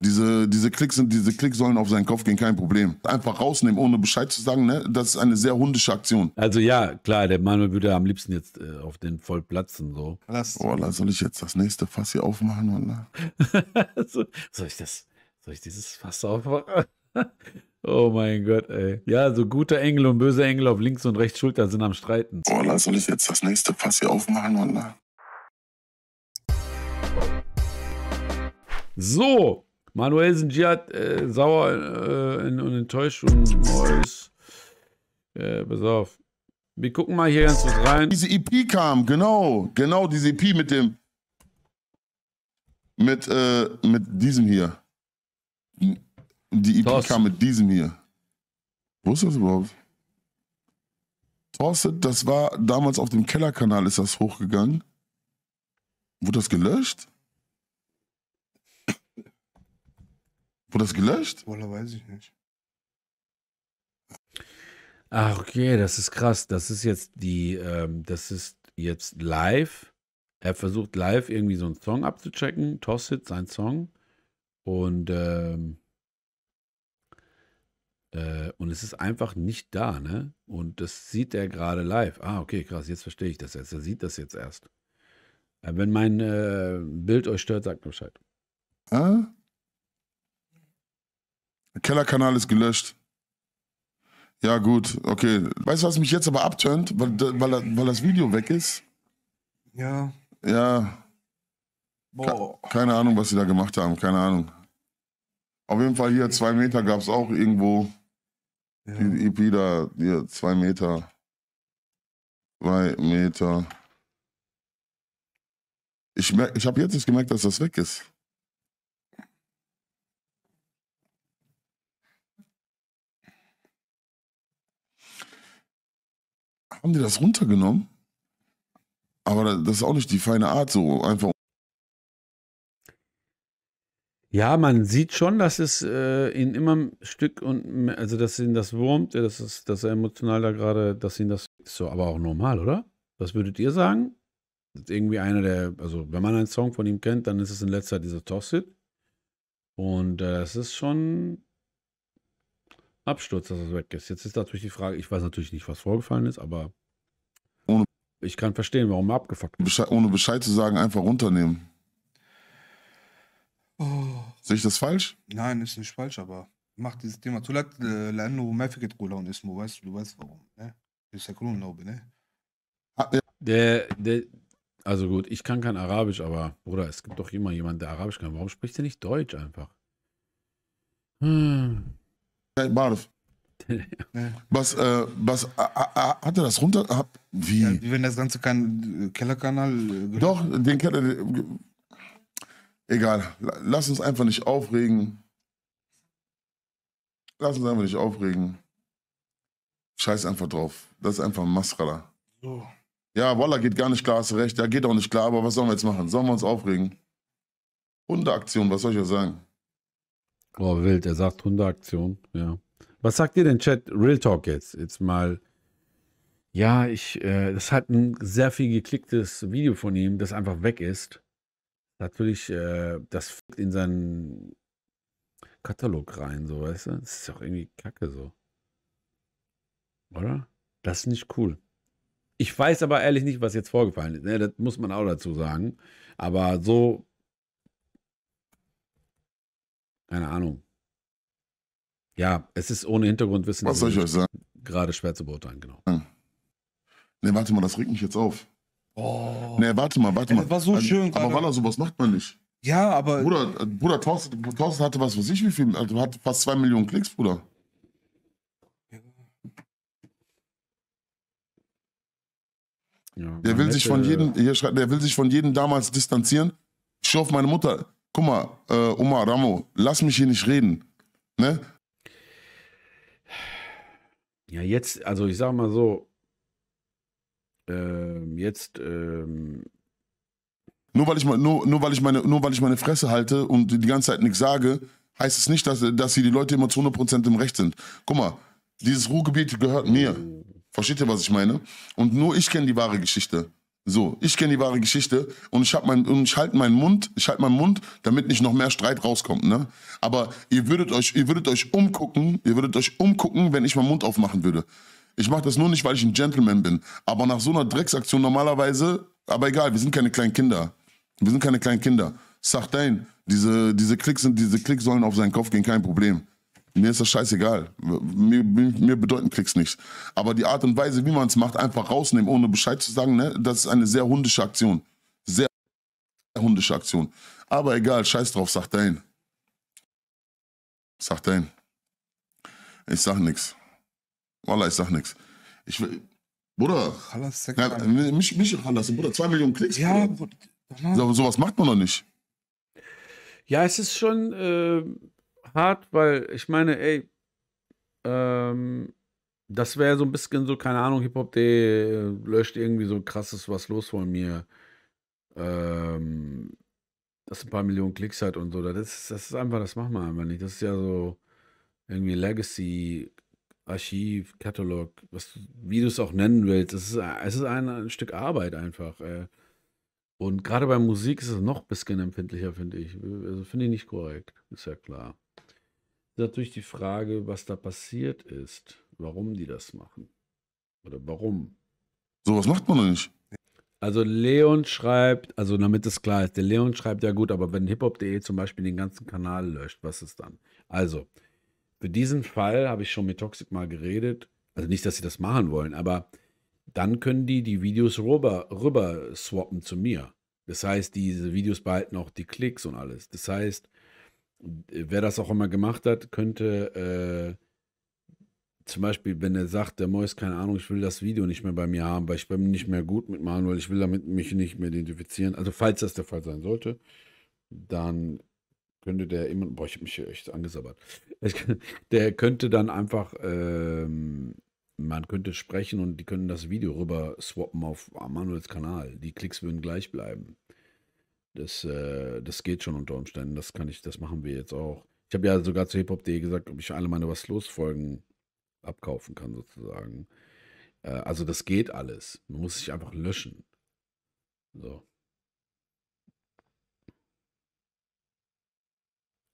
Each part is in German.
Diese, diese Klicks sind, diese Klicks sollen auf seinen Kopf gehen, kein Problem. Einfach rausnehmen, ohne Bescheid zu sagen, ne? Das ist eine sehr hundische Aktion. Also ja, klar, der Manuel würde am liebsten jetzt äh, auf den voll platzen, so. Lass. Oh, da soll ich jetzt das nächste Fass hier aufmachen, oder? so, soll ich das, soll ich dieses Fass aufmachen? Oh mein Gott, ey. Ja, so guter Engel und böse Engel auf links und rechts Schulter sind am Streiten. Oh, da soll ich jetzt das nächste Fass hier aufmachen, oder? So, Manuel Giat äh, sauer äh, und enttäuscht und Mois. Äh, pass auf. Wir gucken mal hier ganz kurz rein. Diese EP kam, genau. Genau, diese EP mit dem. Mit, äh, mit diesem hier. Die EP Thorsten. kam mit diesem hier. Wo ist das überhaupt? Thorsten, das war damals auf dem Kellerkanal, ist das hochgegangen. Wurde das gelöscht? Wurde das gelöscht? Wallah, weiß ich nicht. Ach, okay, das ist krass. Das ist jetzt die, ähm, das ist jetzt live. Er versucht live irgendwie so einen Song abzuchecken. Toss It, sein Song. Und, ähm, äh, und es ist einfach nicht da, ne? Und das sieht er gerade live. Ah, okay, krass, jetzt verstehe ich das jetzt. Er sieht das jetzt erst. Äh, wenn mein äh, Bild euch stört, sagt mir Bescheid. Ah? Kellerkanal ist gelöscht. Ja, gut, okay. Weißt du, was mich jetzt aber abtönt, weil, weil, weil das Video weg ist? Ja. Ja. Boah. Keine Ahnung, was sie da gemacht haben, keine Ahnung. Auf jeden Fall hier zwei Meter gab es auch irgendwo. Ja. EP e da, hier zwei Meter. Zwei Meter. Ich, ich habe jetzt nicht gemerkt, dass das weg ist. haben die das runtergenommen? Aber das ist auch nicht die feine Art, so einfach. Ja, man sieht schon, dass es äh, ihn immer ein Stück und also dass ihn das wurmt, äh, dass, es, dass er emotional da gerade, dass ihn das ist so, aber auch normal, oder? Was würdet ihr sagen? irgendwie einer der, also wenn man einen Song von ihm kennt, dann ist es in letzter Zeit dieser Tossit. Und äh, das ist schon Absturz, dass er weg ist. Jetzt ist natürlich die Frage, ich weiß natürlich nicht, was vorgefallen ist, aber ohne ich kann verstehen, warum er abgefuckt Bescheid, Ohne Bescheid zu sagen, einfach runternehmen. Oh. Sehe ich das falsch? Nein, ist nicht falsch, aber mach dieses Thema zu leicht. لأنه ما فكرة ist, اسمه weißt du, du weißt warum, ne? der Kronenlaube, ne? Ah, der, der, also gut, ich kann kein Arabisch, aber Bruder, es gibt doch immer jemanden, der Arabisch kann. Warum spricht er nicht Deutsch einfach? Hm. Barf. was, äh, was, äh, äh, äh, hat er das runter? Hab, wie? Ja, wenn das Ganze kein äh, Kellerkanal. Äh, Doch, den Keller. egal. Lass uns einfach nicht aufregen. Lass uns einfach nicht aufregen. Scheiß einfach drauf. Das ist einfach ein Masrala. So. Ja, Walla geht gar nicht klar, hast recht. Ja, geht auch nicht klar, aber was sollen wir jetzt machen? Sollen wir uns aufregen? Hundeaktion, was soll ich ja sagen? Oh, wild, er sagt Hundeaktion, ja. Was sagt ihr denn, Chat? Real Talk jetzt. Jetzt mal. Ja, ich, äh, das hat ein sehr viel geklicktes Video von ihm, das einfach weg ist. Natürlich, äh, das fickt in seinen Katalog rein, so, weißt du? Das ist auch irgendwie kacke so. Oder? Das ist nicht cool. Ich weiß aber ehrlich nicht, was jetzt vorgefallen ist. Ne? Das muss man auch dazu sagen. Aber so keine Ahnung. Ja, es ist ohne Hintergrundwissen. Was soll ich euch sagen? Gerade schwer zu beurteilen, genau. Ne, warte mal, das regt mich jetzt auf. Oh. Ne, warte mal, warte mal. Das war so also, schön. Aber Walla, sowas macht man nicht. Ja, aber. Bruder, äh, Bruder Thorsten, hatte was, weiß ich wie viel, also hat fast zwei Millionen Klicks, Bruder. Ja, der will sich von jedem, hier schreibt, der will sich von jedem damals distanzieren. Ich hoffe, meine Mutter, guck mal, äh, Oma Ramo, lass mich hier nicht reden. Ne? Ja, jetzt, also ich sag mal so, ähm, jetzt, ähm, nur weil ich nur, nur weil ich meine, nur weil ich meine Fresse halte und die ganze Zeit nichts sage, heißt es nicht, dass, dass hier die Leute immer zu 100% im Recht sind. Guck mal, dieses Ruhrgebiet gehört mir. Oh. Versteht ihr, was ich meine? Und nur ich kenne die wahre Geschichte. So, ich kenne die wahre Geschichte und ich, ich halte meinen Mund, ich halte meinen Mund, damit nicht noch mehr Streit rauskommt. Ne? Aber ihr würdet euch, ihr würdet euch umgucken, ihr würdet euch umgucken, wenn ich meinen Mund aufmachen würde. Ich mache das nur nicht, weil ich ein Gentleman bin. Aber nach so einer Drecksaktion normalerweise, aber egal, wir sind keine kleinen Kinder. Wir sind keine kleinen Kinder. Sag dein, diese, diese Klicks und diese Klicks sollen auf seinen Kopf gehen, kein Problem. Mir ist das scheißegal. Mir, mir bedeuten Klicks nichts. Aber die Art und Weise, wie man es macht, einfach rausnehmen, ohne Bescheid zu sagen, ne, das ist eine sehr hundische Aktion. Sehr hundische Aktion. Aber egal, scheiß drauf, sagt dein. hin. Sagt er Ich sag nix. Wallah, ich sag nix. Ich will. Bruder. Halas, ja, mich, mich Halas, Bruder. Zwei Millionen Klicks. Ja, Bruder. Bruder. So, sowas macht man doch nicht. Ja, es ist schon. Äh hart, weil ich meine, ey, ähm, das wäre so ein bisschen so, keine Ahnung, hip hop D äh, löscht irgendwie so krasses was los von mir. Ähm, das ein paar Millionen Klicks hat und so. Das ist, das ist einfach, das machen wir einfach nicht. Das ist ja so irgendwie Legacy, Archiv, Katalog, was, wie du es auch nennen willst. Es ist, es ist ein, ein Stück Arbeit einfach. Äh. Und gerade bei Musik ist es noch ein bisschen empfindlicher, finde ich. Also finde ich nicht korrekt, ist ja klar natürlich die Frage, was da passiert ist, warum die das machen. Oder warum. Sowas macht man doch nicht. Also Leon schreibt, also damit es klar ist, der Leon schreibt ja gut, aber wenn hiphop.de zum Beispiel den ganzen Kanal löscht, was ist dann? Also, für diesen Fall habe ich schon mit Toxic mal geredet. Also nicht, dass sie das machen wollen, aber dann können die die Videos rüber, rüber swappen zu mir. Das heißt, diese Videos behalten auch die Klicks und alles. Das heißt, wer das auch immer gemacht hat, könnte äh, zum Beispiel, wenn er sagt, der Mois, keine Ahnung, ich will das Video nicht mehr bei mir haben, weil ich bin nicht mehr gut mit Manuel, ich will damit mich nicht mehr identifizieren. Also falls das der Fall sein sollte, dann könnte der immer, boah, ich habe mich hier echt angesabbert. der könnte dann einfach, ähm, man könnte sprechen und die können das Video rüber swappen auf ah, Manuels Kanal. Die Klicks würden gleich bleiben. Das, äh, das geht schon unter Umständen. Das kann ich, das machen wir jetzt auch. Ich habe ja sogar zu hiphop.de gesagt, ob ich alle meine Was los Folgen abkaufen kann, sozusagen. Äh, also das geht alles. Man muss sich einfach löschen. So.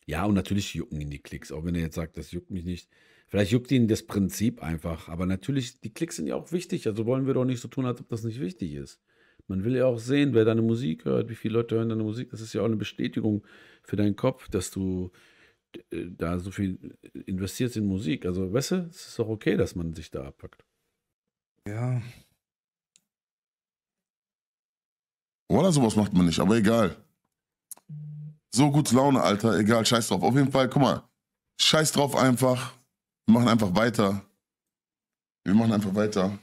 Ja, und natürlich jucken ihn die Klicks, auch wenn er jetzt sagt, das juckt mich nicht. Vielleicht juckt ihn das Prinzip einfach, aber natürlich, die Klicks sind ja auch wichtig, also wollen wir doch nicht so tun, als ob das nicht wichtig ist. Man will ja auch sehen, wer deine Musik hört, wie viele Leute hören deine Musik. Das ist ja auch eine Bestätigung für deinen Kopf, dass du äh, da so viel investierst in Musik. Also, weißt du, es ist doch okay, dass man sich da abpackt. Ja. Oder sowas macht man nicht, aber egal. So gut Laune, Alter, egal, scheiß drauf. Auf jeden Fall, guck mal, scheiß drauf einfach. Wir machen einfach weiter. Wir machen einfach weiter.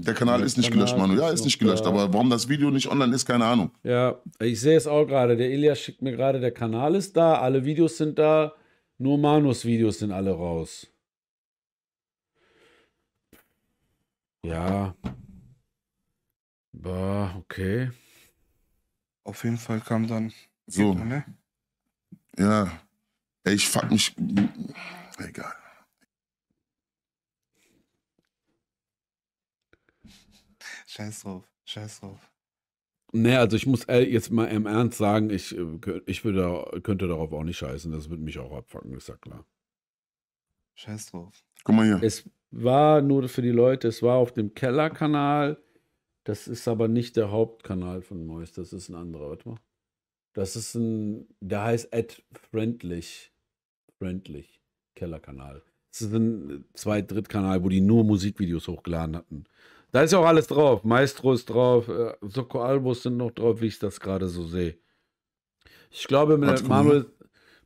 Der Kanal ist nicht Kanal gelöscht, Manu. Ja, ist nicht gelöscht. Aber warum das Video nicht online ist, keine Ahnung. Ja, ich sehe es auch gerade. Der Ilias schickt mir gerade, der Kanal ist da, alle Videos sind da, nur Manus Videos sind alle raus. Ja. Bah, okay. Auf jeden Fall kam dann. So. Ne? Ja. Ey, ich fuck mich. Egal. Scheiß drauf. Scheiß drauf. Nee, also ich muss äh, jetzt mal im Ernst sagen, ich, äh, ich würde, könnte darauf auch nicht scheißen. Das würde mich auch abfacken, ist ja klar. Scheiß drauf. Guck mal hier. Es war nur für die Leute, es war auf dem Kellerkanal. Das ist aber nicht der Hauptkanal von Mois, das ist ein anderer. Warte mal. Das ist ein, der heißt Ad Friendly. Friendly. Kellerkanal. Das ist ein Zweit-Drittkanal, wo die nur Musikvideos hochgeladen hatten. Da ist ja auch alles drauf. Maestro ist drauf, äh, Soko Albus sind noch drauf, wie ich das gerade so sehe. Ich glaube, Manuel,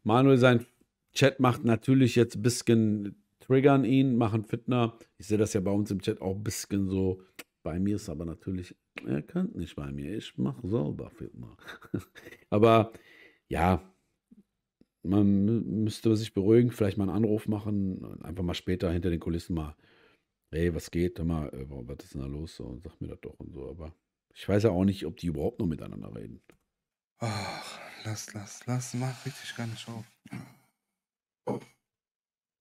Manuel, sein Chat macht natürlich jetzt ein bisschen, triggern ihn, machen Fitner. Ich sehe das ja bei uns im Chat auch ein bisschen so. Bei mir ist aber natürlich, er kann nicht bei mir, ich mache sauber Fitner. aber ja, man müsste sich beruhigen, vielleicht mal einen Anruf machen, einfach mal später hinter den Kulissen mal ey, was geht, immer, äh, was ist denn da los? So, sag mir das doch und so, aber ich weiß ja auch nicht, ob die überhaupt noch miteinander reden. Ach, lass, lass, lass, mach richtig gar nicht auf.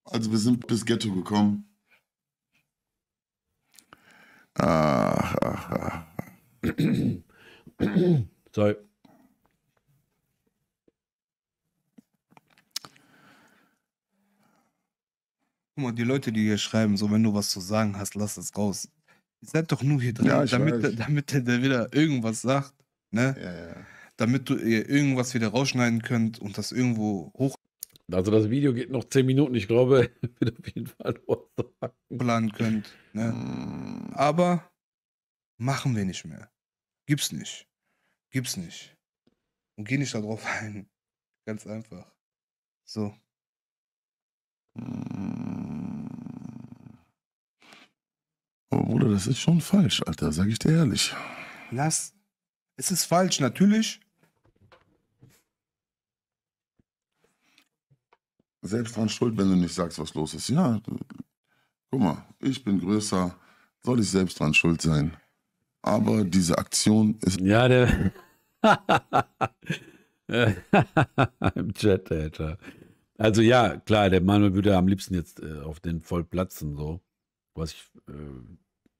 Also wir sind bis Ghetto gekommen. Ach, ach, ach. Sorry. Guck mal, die Leute, die hier schreiben, so, wenn du was zu sagen hast, lass es raus. Ihr seid doch nur hier drin, ja, damit, der, damit der, der wieder irgendwas sagt, ne? Ja, ja. Damit du ihr irgendwas wieder rausschneiden könnt und das irgendwo hoch. Also das Video geht noch zehn Minuten, ich glaube, wird auf jeden Fall planen könnt. Ne? Hm. Aber machen wir nicht mehr. Gibt's nicht. Gibt's nicht. Und geh nicht darauf ein. Ganz einfach. So. Mm. Bruder, das ist schon falsch, Alter, sag ich dir ehrlich. Lass. Es ist falsch, natürlich. Selbst dran schuld, wenn du nicht sagst, was los ist. Ja, guck mal, ich bin größer, soll ich selbst dran schuld sein. Aber diese Aktion ist. Ja, der. Im Chat, Alter. Also ja, klar, der Manuel würde am liebsten jetzt äh, auf den voll platzen, so. Was ich äh,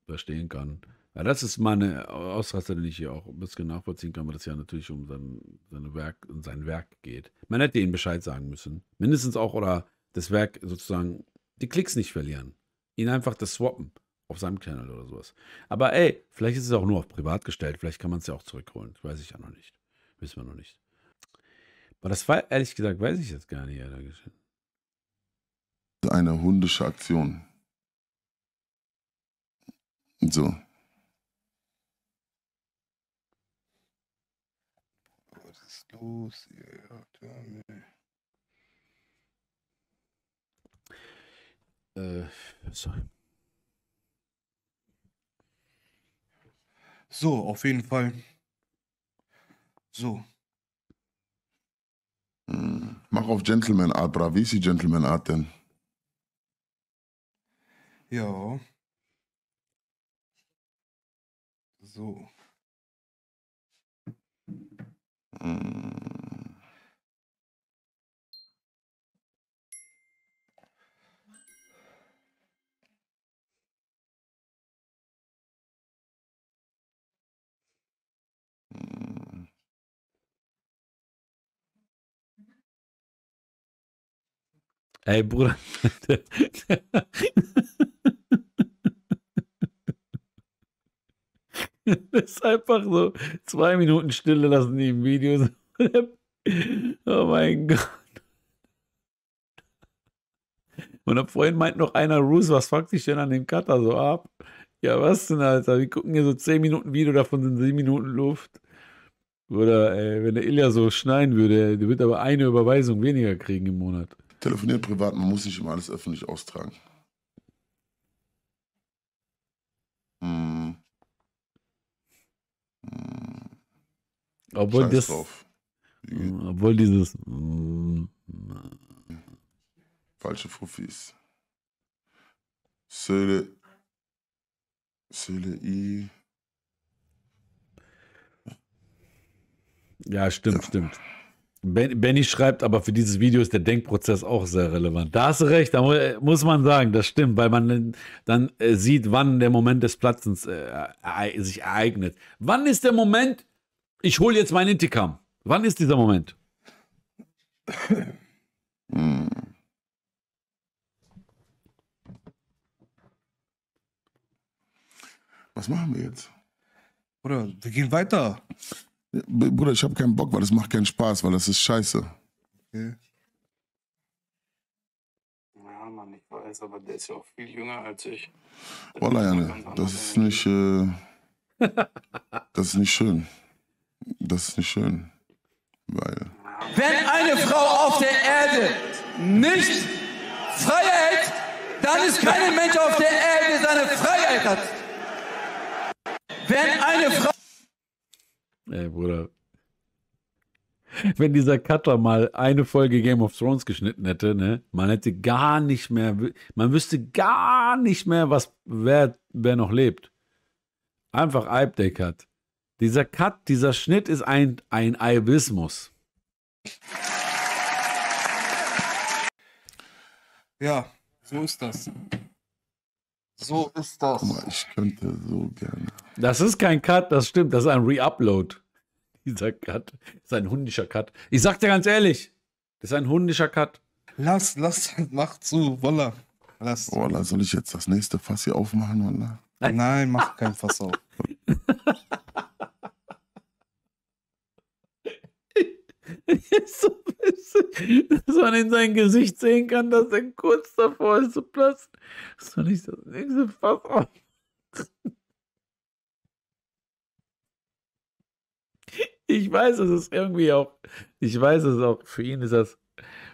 verstehen kann. Ja, das ist meine Ausraster, den ich hier auch ein bisschen nachvollziehen kann, weil das ja natürlich um sein, seine Werk, um sein Werk geht. Man hätte ihnen Bescheid sagen müssen. Mindestens auch oder das Werk sozusagen die Klicks nicht verlieren. Ihn einfach das swappen auf seinem Channel oder sowas. Aber ey, vielleicht ist es auch nur auf privat gestellt. Vielleicht kann man es ja auch zurückholen. Das weiß ich ja noch nicht. Wissen wir noch nicht. Aber das war, ehrlich gesagt, weiß ich jetzt gar nicht. Eine hundische Aktion so? Was ist los? Äh, sorry. So, auf jeden Fall. So. Hm. mach auf Gentleman Art, bra. Wie ist die Gentleman Art denn? Ja. So. Ey, Bruder. das ist einfach so. Zwei Minuten Stille lassen die im Video. oh mein Gott. Und ab vorhin meint noch einer, Roos, was fuckt sich denn an dem Cutter so ab? Ja, was denn, Alter? Wir gucken hier so 10 Minuten Video, davon sind 7 Minuten Luft. Oder ey, wenn der Ilja so schneiden würde, der wird aber eine Überweisung weniger kriegen im Monat. Telefoniert privat, man muss nicht immer alles öffentlich austragen. Obwohl Scheiß das. Drauf. Hm, obwohl dieses. Falsche Fuffis. Söhle. Söhle I. Ja, stimmt, ja. stimmt. Ben, Benny schreibt, aber für dieses Video ist der Denkprozess auch sehr relevant. Da hast du recht, da muss man sagen, das stimmt, weil man dann äh, sieht, wann der Moment des Platzens äh, sich ereignet. Wann ist der Moment, ich hole jetzt mein Intikam? Wann ist dieser Moment? Was machen wir jetzt? Oder wir gehen weiter. Bruder, ich habe keinen Bock, weil das macht keinen Spaß, weil das ist scheiße. Okay. Ja, Mann, ich weiß, aber der ist ja auch viel jünger als ich. Wallah, Janne, das ist nicht, äh, das ist nicht schön. Das ist nicht schön, weil... Wenn eine Frau auf der Erde nicht Freiheit, dann ist kein Mensch auf der Erde seine Freiheit hat. Wenn eine Frau Ey, Bruder. Wenn dieser Cutter mal eine Folge Game of Thrones geschnitten hätte, ne, man hätte gar nicht mehr, man wüsste gar nicht mehr, was, wer, wer noch lebt. Einfach Albdeck-Cut. Dieser Cut, dieser Schnitt ist ein, ein Albismus. Ja, so ist das. So ist das. Guck mal, ich könnte so gerne. Das ist kein Cut, das stimmt. Das ist ein Reupload. Dieser Cut. Das ist ein hundischer Cut. Ich sag dir ganz ehrlich, das ist ein hundischer Cut. Lass, lass, mach zu, Walla. Lass. Walla, soll ich jetzt das nächste Fass hier aufmachen, Walla? Nein, mach kein Fass auf. so dass man in sein Gesicht sehen kann, dass er kurz davor ist zu platzen. Das war nicht das nächste Fass auf. Ich weiß, es ist irgendwie auch, ich weiß es auch, für ihn ist das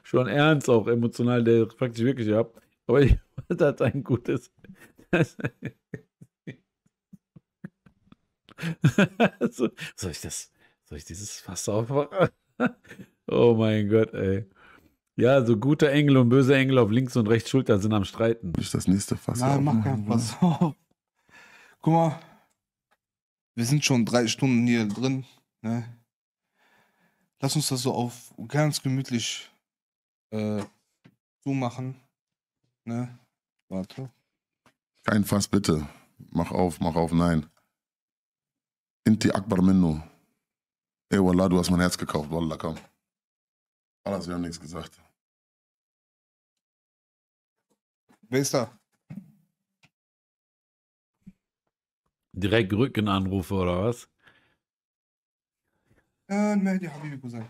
schon ernst, auch emotional, der praktisch wirklich ab. Aber ich wollte halt ein gutes. soll ich das, soll ich dieses Fass aufmachen? oh mein Gott, ey. Ja, so guter Engel und böse Engel auf links und rechts Schulter sind am Streiten. Bis das nächste Fass. Nein, mach keinen Fass auf. Guck mal, wir sind schon drei Stunden hier drin. Ne? Lass uns das so auf ganz gemütlich äh, zumachen. Ne? Warte. Kein Fass, bitte. Mach auf, mach auf, nein. Inti Akbar Menno. Ey, Wallah, du hast mein Herz gekauft. Wallah, komm. Alles, wir haben nichts gesagt. Wer ist da? Direkt Rückenanrufe oder was? Äh, Mehdi Habibi Cousin.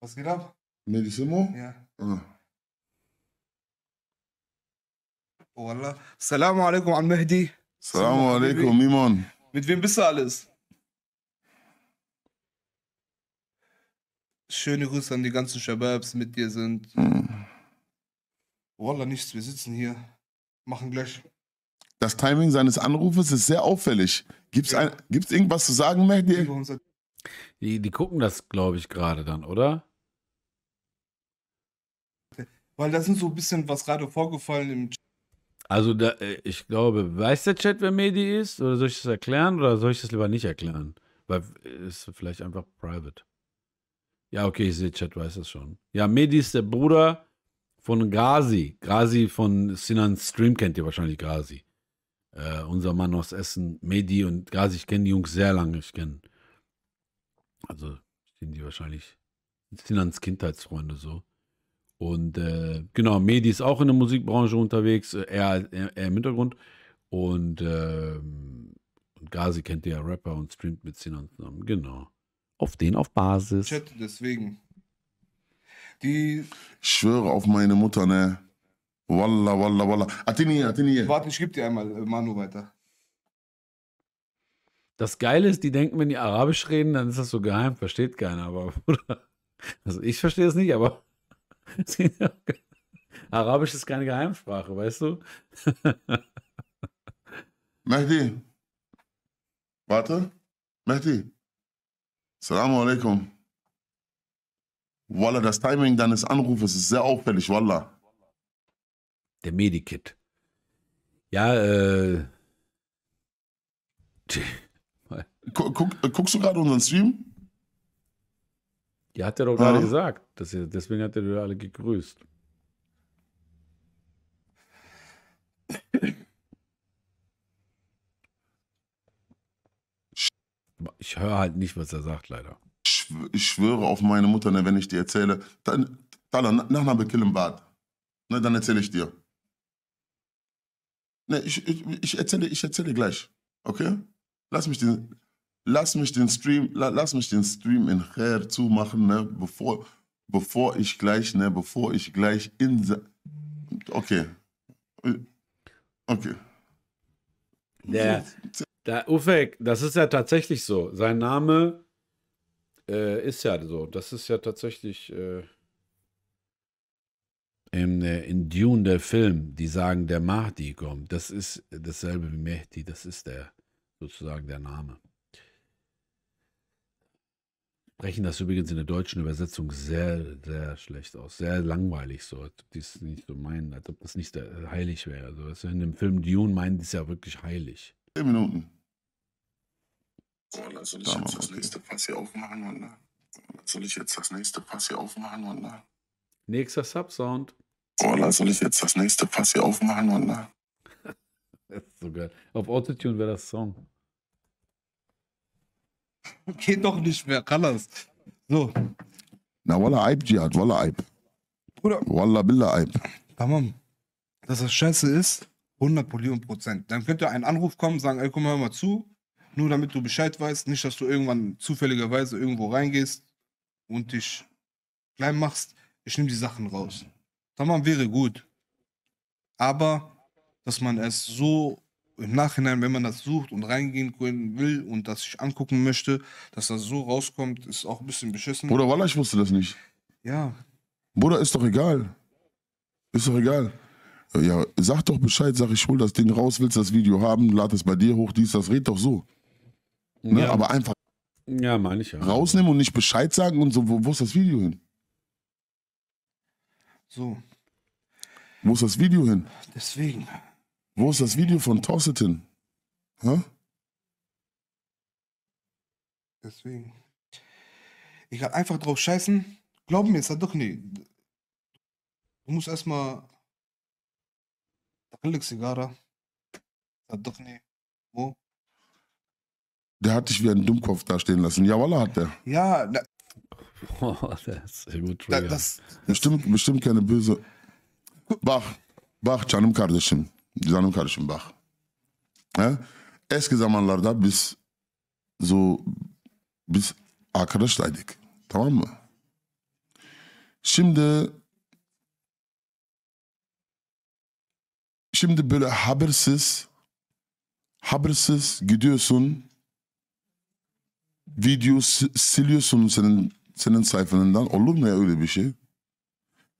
Was geht ab? Mehdi Simo? Ja. Ah. Oh, Wallah. Salamu alaikum an Mehdi. Salamu alaikum, Mimon. Mit wem bist du alles? Schöne Grüße an die ganzen Shababs mit dir sind. Mhm. Wallah, nichts, wir sitzen hier. Machen gleich. Das Timing seines Anrufes ist sehr auffällig. Gibt's, ja. ein, gibt's irgendwas zu sagen, Mehdi? Die, die gucken das, glaube ich, gerade dann, oder? Weil da sind so ein bisschen was gerade vorgefallen im Chat. Also da, äh, ich glaube, weiß der Chat, wer Medi ist? Oder soll ich das erklären oder soll ich das lieber nicht erklären? Weil es äh, ist vielleicht einfach private. Ja, okay, ich sehe, Chat weiß das schon. Ja, Medi ist der Bruder von Grazi. Grazi von Sinan Stream kennt ihr wahrscheinlich Grazi. Äh, unser Mann aus Essen, Medi und Grazi, ich kenne die Jungs sehr lange. Ich kenne. Also sind die wahrscheinlich Sinans Kindheitsfreunde so. Und äh, genau, Medi ist auch in der Musikbranche unterwegs, äh, eher, eher, eher im Hintergrund. Und, äh, und Gazi kennt ihr ja Rapper und streamt mit Sinan zusammen. Genau auf den auf Basis. Chat, deswegen. Die. Ich schwöre auf meine Mutter, ne? Walla, walla, walla. Atini, Atini. Warte, ich geb dir einmal äh, Manu weiter. Das Geile ist, die denken, wenn die Arabisch reden, dann ist das so geheim, versteht keiner. Aber, also ich verstehe das nicht, aber Arabisch ist keine Geheimsprache, weißt du? Mehdi, warte, Mehdi, Assalamu alaikum. Wallah, das Timing deines Anrufes ist sehr auffällig, Wallah. Der Medikit. Ja, äh. Guck, guckst du gerade unseren Stream? Ja, hat er doch gerade gesagt. deswegen hat er alle gegrüßt. ich höre halt nicht, was er sagt, leider. Ich schwöre auf meine Mutter, ne, wenn ich dir erzähle, dann, dann nach einer Bad. Ne, dann erzähle ich dir. Ne, ich, ich, ich, erzähle, ich erzähle gleich. Okay? Lass mich den, lass mich den Stream, la, lass mich den Stream in Khair zumachen, ne, bevor, bevor ich gleich, ne, bevor ich gleich in. Okay. Äh, okay. Der, da, Ufek, das ist ja tatsächlich so. Sein Name äh, ist ja so. Das ist ja tatsächlich äh, in, in Dune der Film. Die sagen, der Mahdi kommt. Das ist dasselbe wie Mehdi. Das ist der sozusagen der Name. Sprechen das übrigens in der deutschen Übersetzung sehr, sehr schlecht aus. Sehr langweilig so. Die es nicht so meinen, als ob das nicht äh, heilig wäre. Also in dem Film Dune meinen die es ja wirklich heilig. Zehn Minuten. So, lass eh. soll ich jetzt das nächste Pass hier aufmachen und Soll ich jetzt das nächste Pass hier aufmachen und Nächster Subsound. Oder soll ich jetzt das nächste Pass hier aufmachen und das ist so geil. Auf Autotune wäre das Song. Geht doch nicht mehr, kann das. So. Na, Walla Eib, Jihad, Walla Eib. Bruder. Walla Billa Eib. Tamam. Dass das scheiße ist, 100 Prozent. Dann könnte ein Anruf kommen, sagen, ey, guck mal, hör mal zu, nur damit du Bescheid weißt, nicht, dass du irgendwann zufälligerweise irgendwo reingehst und dich klein machst. Ich nehme die Sachen raus. Tamam wäre gut. Aber, dass man es so im Nachhinein, wenn man das sucht und reingehen will und das sich angucken möchte, dass das so rauskommt, ist auch ein bisschen beschissen. Bruder Walla, ich wusste das nicht. Ja. Bruder, ist doch egal. Ist doch egal. Ja, sag doch Bescheid, sag ich hol das Ding raus, willst das Video haben, lad es bei dir hoch, dies, das, red doch so. Ne? Ja. Aber einfach ja, meine ich ja. rausnehmen und nicht Bescheid sagen und so, wo, wo ist das Video hin? So. Wo ist das Video hin? Deswegen. Wo ist das Video von Tosset hin? Hä? Deswegen. Ich kann einfach drauf scheißen. Glaub mir, es hat doch nie. Du musst erstmal لك سيجاره صدقني مو Der hat dich wie ein Dummkopf dastehen lassen. Ja, Walla hat der. Ja, oh, da, Boah, das ist gut. Da, das, bestimmt, bestimmt keine böse. Bach, Bach, canım kardeşim. Canım kardeşim bach. He? Eski zamanlarda biz so biz arkadaşlaydık. Tamam mı? Şimdi Şimdi böyle habersiz habersiz gidiyorsun video siliyorsun senin senin sayfanından olur mu ya öyle bir şey?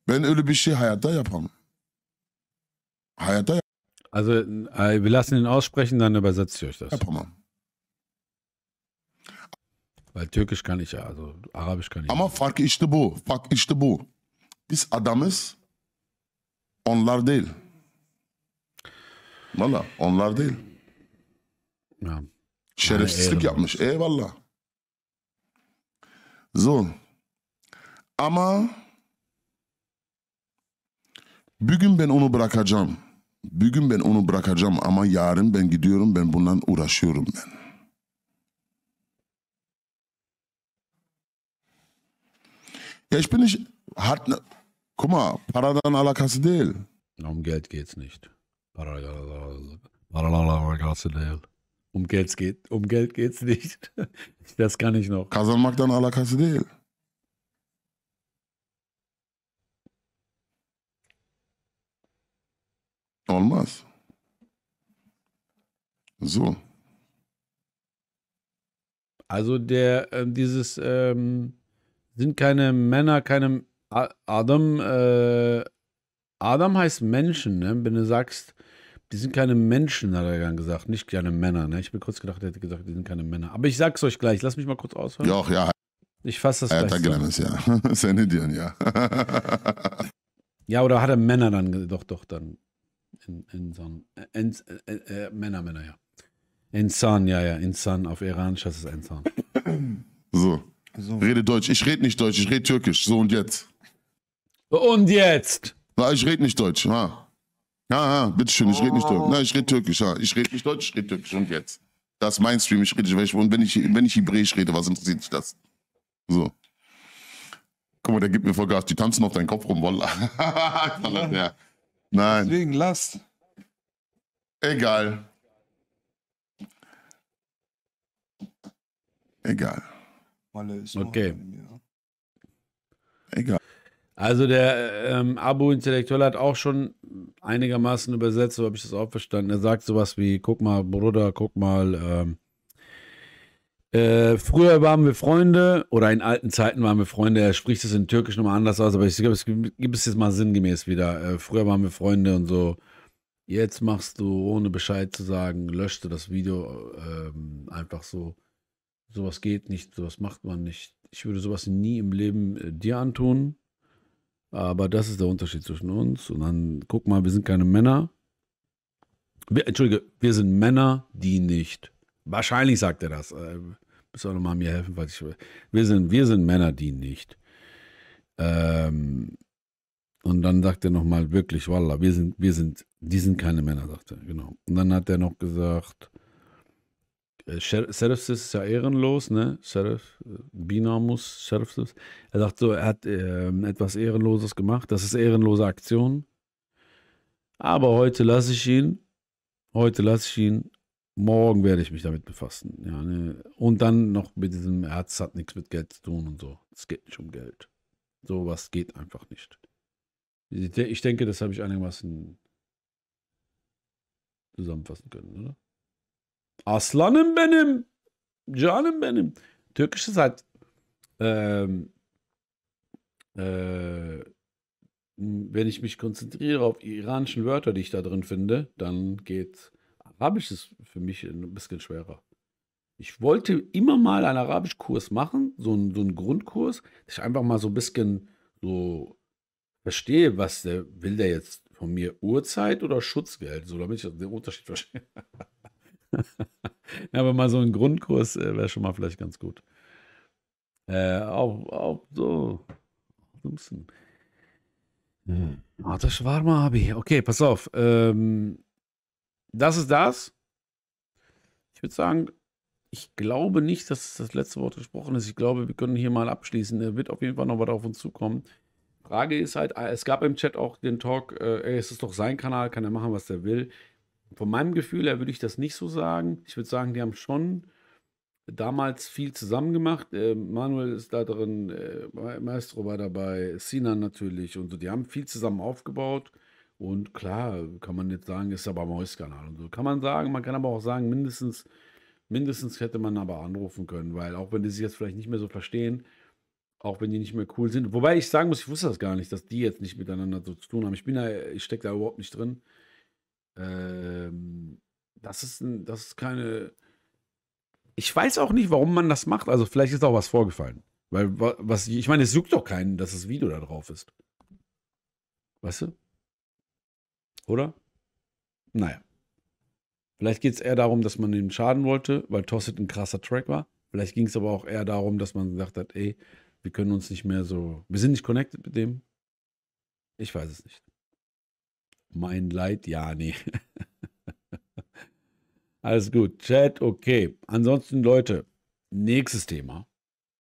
Ben öyle bir şey hayatta yapamam. Hayatta yap Also, äh, wir lassen ihn aussprechen, dann übersetzt ihr euch das. Yapamam. Weil Türkisch kann ich ja, also Arabisch kann ich. Ama farkı işte bu. Fark işte bu. Biz adamız, onlar değil. Valla onlar değil. Ya. Şerefsizlik yani yapmış. Eyvallah. Zul. Ama bugün ben onu bırakacağım. Bugün ben onu bırakacağım ama yarın ben gidiyorum ben bundan uğraşıyorum ben. Ja, ich bin nicht. Hat. Ne, guck mal, Paradan alakası değil. Um Geld geht's nicht. Um Geld geht, um Geld geht's nicht. Das kann ich noch. Kasan mag dann Allah Kasidel. Almas. So. Also der äh, dieses ähm, sind keine Männer, keine Adam äh, Adam heißt Menschen, ne? Wenn du sagst, die sind keine Menschen, hat er dann gesagt, nicht gerne Männer, ne? Ich bin kurz gedacht, er hätte gesagt, die sind keine Männer. Aber ich sag's euch gleich, lass mich mal kurz aushören. Joch, ja. Ich fasse das ja, gleich. Er hat Seine Dirn, ja. ja, ja, oder hat er Männer dann, doch, doch, dann. In, in Son, äh, in, äh, äh, äh, Männer, Männer, ja. Insan, ja, ja, Insan, auf Iranisch heißt es Insan. So. so. Rede Deutsch. Ich rede nicht Deutsch, ich rede Türkisch. So und jetzt. Und jetzt ich rede nicht Deutsch. Ja, Ja, ja, bitteschön, ich rede nicht Deutsch. Nein, ich rede Türkisch. Ja. Ich rede nicht Deutsch, ich rede Türkisch. Und jetzt? Das ist mein Stream, ich rede Türkisch. Und wenn ich, wenn ich Hebräisch rede, was interessiert dich das? So. Guck mal, der gibt mir voll Gas. Die tanzen auf deinen Kopf rum, Wallah. ja. Nein. Deswegen lasst. Egal. Egal. Okay. Egal. Also der ähm, Abu Intellektuell hat auch schon einigermaßen übersetzt, so habe ich das auch verstanden. Er sagt sowas wie, guck mal, Bruder, guck mal, ähm, äh, früher waren wir Freunde oder in alten Zeiten waren wir Freunde. Er spricht es in Türkisch nochmal anders aus, aber ich glaube, es gibt es jetzt mal sinngemäß wieder. Äh, früher waren wir Freunde und so. Jetzt machst du, ohne Bescheid zu sagen, löschte das Video ähm, einfach so. Sowas geht nicht, sowas macht man nicht. Ich würde sowas nie im Leben äh, dir antun. Aber das ist der Unterschied zwischen uns. Und dann guck mal, wir sind keine Männer. Wir, Entschuldige, wir sind Männer, die nicht. Wahrscheinlich sagt er das. Äh, bist du auch nochmal mir helfen, falls ich. Wir sind, wir sind Männer, die nicht. Ähm, und dann sagt er nochmal, wirklich, Wallah, wir sind, wir sind, die sind keine Männer, sagt er, genau. Und dann hat er noch gesagt, äh, Sheriffs ist ja ehrenlos, ne? Sheriff, äh, Binamus, Sheriffs. Er sagt so, er hat äh, etwas Ehrenloses gemacht. Das ist ehrenlose Aktion. Aber heute lasse ich ihn. Heute lasse ich ihn. Morgen werde ich mich damit befassen. Ja, ne? Und dann noch mit diesem Herz hat nichts mit Geld zu tun und so. Es geht nicht um Geld. Sowas geht einfach nicht. Ich denke, das habe ich einigermaßen zusammenfassen können, oder? Aslanım benim. Canım benim. Türkisch ist halt ähm, ehm, wenn ich mich konzentriere auf iranischen Wörter, die ich da drin finde, dann geht Arabisch für mich ein bisschen schwerer. Ich wollte immer mal einen Arabischkurs machen, so einen, so einen Grundkurs, dass ich einfach mal so ein bisschen so verstehe, was der will der jetzt von mir Uhrzeit oder Schutzgeld, so damit ich den Unterschied verstehe. aber mal so ein Grundkurs äh, wäre schon mal vielleicht ganz gut. Äh, auch, auch so. Hm. Oh, das Schwarma habe ich. Okay, pass auf. Ähm, das ist das. Ich würde sagen, ich glaube nicht, dass das letzte Wort gesprochen ist. Ich glaube, wir können hier mal abschließen. Er wird auf jeden Fall noch was auf uns zukommen. Frage ist halt, äh, es gab im Chat auch den Talk, äh, es ist doch sein Kanal, kann er machen, was er will. Von meinem Gefühl her würde ich das nicht so sagen. Ich würde sagen, die haben schon damals viel zusammen gemacht. Äh, Manuel ist da drin, äh, Maestro war dabei, Sinan natürlich und so. Die haben viel zusammen aufgebaut. Und klar, kann man jetzt sagen, ist aber Mois-Kanal und so. Kann man sagen, man kann aber auch sagen, mindestens, mindestens hätte man aber anrufen können, weil auch wenn die sich jetzt vielleicht nicht mehr so verstehen, auch wenn die nicht mehr cool sind. Wobei ich sagen muss, ich wusste das gar nicht, dass die jetzt nicht miteinander so zu tun haben. Ich bin da, ich stecke da überhaupt nicht drin. Ähm, das ist, ein, das ist keine. Ich weiß auch nicht, warum man das macht. Also vielleicht ist auch was vorgefallen. Weil was, ich meine, es juckt doch keinen, dass das Video da drauf ist. Weißt du? Oder? Naja. Vielleicht geht es eher darum, dass man ihm schaden wollte, weil Tosset ein krasser Track war. Vielleicht ging es aber auch eher darum, dass man gesagt hat, ey, wir können uns nicht mehr so, wir sind nicht connected mit dem. Ich weiß es nicht mein Leid, Jani. Alles gut. Chat, okay. Ansonsten, Leute, nächstes Thema.